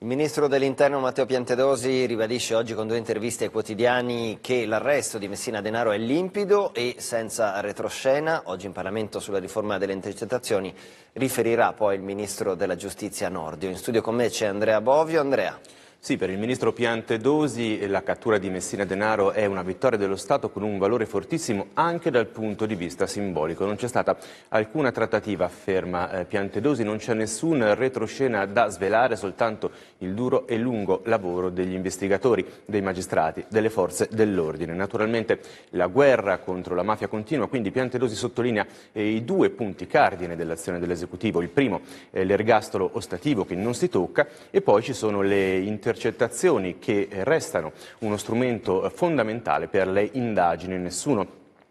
Il ministro dell'interno Matteo Piantedosi ribadisce oggi con due interviste ai quotidiani che l'arresto di Messina Denaro è limpido e senza retroscena. Oggi in Parlamento sulla riforma delle intercettazioni riferirà poi il ministro della giustizia Nordio. In studio con me c'è Andrea Bovio. Andrea. Sì, per il ministro Piantedosi la cattura di Messina Denaro è una vittoria dello Stato con un valore fortissimo anche dal punto di vista simbolico. Non c'è stata alcuna trattativa, afferma eh, Piantedosi, non c'è nessuna retroscena da svelare, soltanto il duro e lungo lavoro degli investigatori, dei magistrati, delle forze dell'ordine. Naturalmente la guerra contro la mafia continua, quindi Piantedosi sottolinea eh, i due punti cardine dell'azione dell'esecutivo. Il primo è l'ergastolo ostativo che non si tocca e poi ci sono le interrogazioni intercettazioni che restano uno strumento fondamentale per le indagini. Nessuno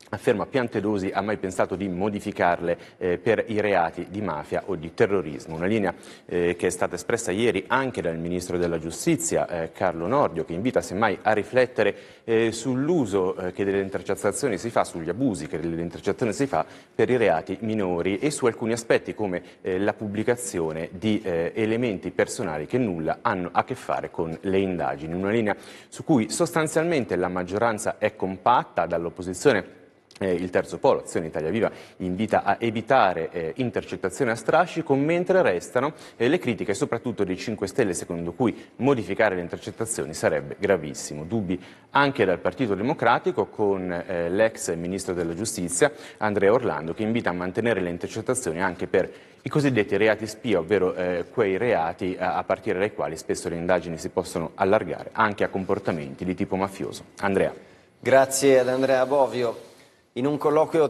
afferma Piantedosi ha mai pensato di modificarle eh, per i reati di mafia o di terrorismo. Una linea eh, che è stata espressa ieri anche dal Ministro della Giustizia, eh, Carlo Nordio, che invita semmai a riflettere eh, sull'uso eh, che delle intercettazioni si fa, sugli abusi che delle intercettazioni si fa per i reati minori e su alcuni aspetti come eh, la pubblicazione di elementi personali che nulla hanno a che fare con le indagini. Una linea su cui sostanzialmente la maggioranza è compatta dall'opposizione eh, il terzo polo, Azione Italia Viva, invita a evitare eh, intercettazioni a strascico, mentre restano eh, le critiche soprattutto dei 5 Stelle, secondo cui modificare le intercettazioni sarebbe gravissimo. Dubbi anche dal Partito Democratico con eh, l'ex Ministro della Giustizia, Andrea Orlando, che invita a mantenere le intercettazioni anche per i cosiddetti reati spia, ovvero eh, quei reati a, a partire dai quali spesso le indagini si possono allargare anche a comportamenti di tipo mafioso. Andrea. Grazie ad Andrea Bovio in un colloquio